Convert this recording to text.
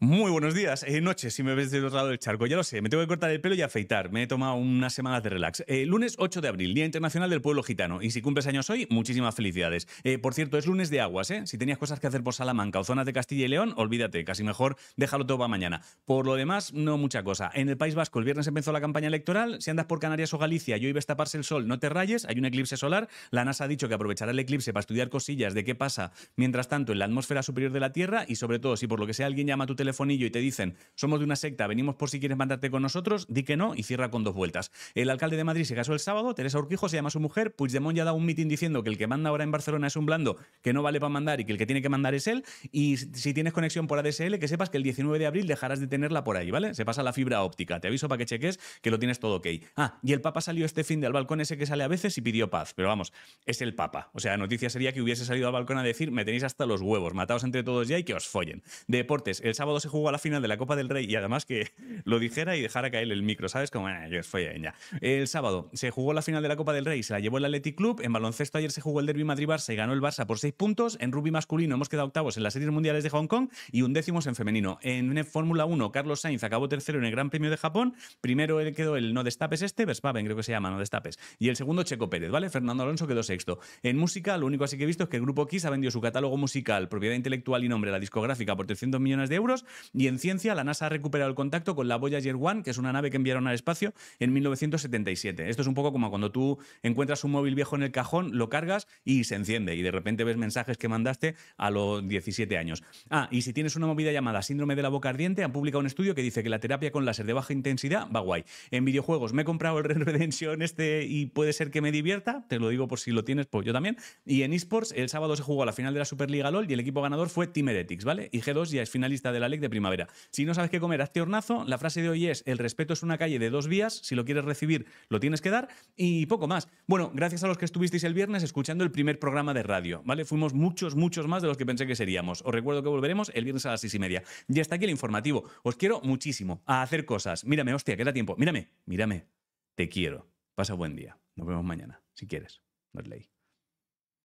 Muy buenos días, eh, noches, si me ves del otro lado del charco, ya lo sé, me tengo que cortar el pelo y afeitar, me he tomado unas semanas de relax. Eh, lunes 8 de abril, Día Internacional del Pueblo Gitano, y si cumples años hoy, muchísimas felicidades. Eh, por cierto, es lunes de aguas, ¿eh? Si tenías cosas que hacer por Salamanca o zonas de Castilla y León, olvídate, casi mejor déjalo todo para mañana. Por lo demás, no mucha cosa. En el País Vasco el viernes empezó la campaña electoral, si andas por Canarias o Galicia y iba a taparse el sol, no te rayes, hay un eclipse solar, la NASA ha dicho que aprovechará el eclipse para estudiar cosillas de qué pasa mientras tanto en la atmósfera superior de la Tierra y sobre todo si por lo que sea alguien llama a tu telefonillo y te dicen, somos de una secta, venimos por si quieres mandarte con nosotros, di que no y cierra con dos vueltas. El alcalde de Madrid se casó el sábado, Teresa Urquijo se llama su mujer, Puigdemont ya da un mitin diciendo que el que manda ahora en Barcelona es un blando que no vale para mandar y que el que tiene que mandar es él. Y si tienes conexión por ADSL, que sepas que el 19 de abril dejarás de tenerla por ahí, ¿vale? Se pasa la fibra óptica. Te aviso para que cheques que lo tienes todo ok. Ah, y el Papa salió este fin de al balcón ese que sale a veces y pidió paz. Pero vamos, es el Papa. O sea, la noticia sería que hubiese salido al balcón a decir, me tenéis hasta los huevos, mataos entre todos ya y que os follen. Deportes, el sábado se jugó a la final de la Copa del Rey y además que lo dijera y dejara caer el micro, ¿sabes? Como, eh, ah, yo El sábado se jugó la final de la Copa del Rey, se la llevó el Athletic Club. En baloncesto ayer se jugó el Derby Madrid-Barça y ganó el Barça por 6 puntos. En rugby masculino hemos quedado octavos en las series mundiales de Hong Kong y un undécimos en femenino. En Fórmula 1, Carlos Sainz acabó tercero en el Gran Premio de Japón. Primero él quedó el no destapes este, Verspaven creo que se llama, no destapes. Y el segundo Checo Pérez, ¿vale? Fernando Alonso quedó sexto. En música, lo único así que he visto es que el grupo Kiss ha vendido su catálogo musical, propiedad intelectual y nombre la discográfica por 300 millones de euros y en ciencia, la NASA ha recuperado el contacto con la Voyager 1, que es una nave que enviaron al espacio en 1977. Esto es un poco como cuando tú encuentras un móvil viejo en el cajón, lo cargas y se enciende. Y de repente ves mensajes que mandaste a los 17 años. Ah, y si tienes una movida llamada síndrome de la boca ardiente, han publicado un estudio que dice que la terapia con láser de baja intensidad va guay. En videojuegos me he comprado el Red Redemption este y puede ser que me divierta, te lo digo por si lo tienes, pues yo también. Y en esports, el sábado se jugó la final de la Superliga LOL y el equipo ganador fue Team ¿vale? Y G2 ya es finalista de la de primavera. Si no sabes qué comer, hazte hornazo. La frase de hoy es: el respeto es una calle de dos vías. Si lo quieres recibir, lo tienes que dar. Y poco más. Bueno, gracias a los que estuvisteis el viernes escuchando el primer programa de radio, ¿vale? Fuimos muchos, muchos más de los que pensé que seríamos. Os recuerdo que volveremos el viernes a las seis y media. Y hasta aquí el informativo. Os quiero muchísimo a hacer cosas. Mírame, hostia, queda tiempo. Mírame, mírame. Te quiero. Pasa buen día. Nos vemos mañana, si quieres. Nos leí.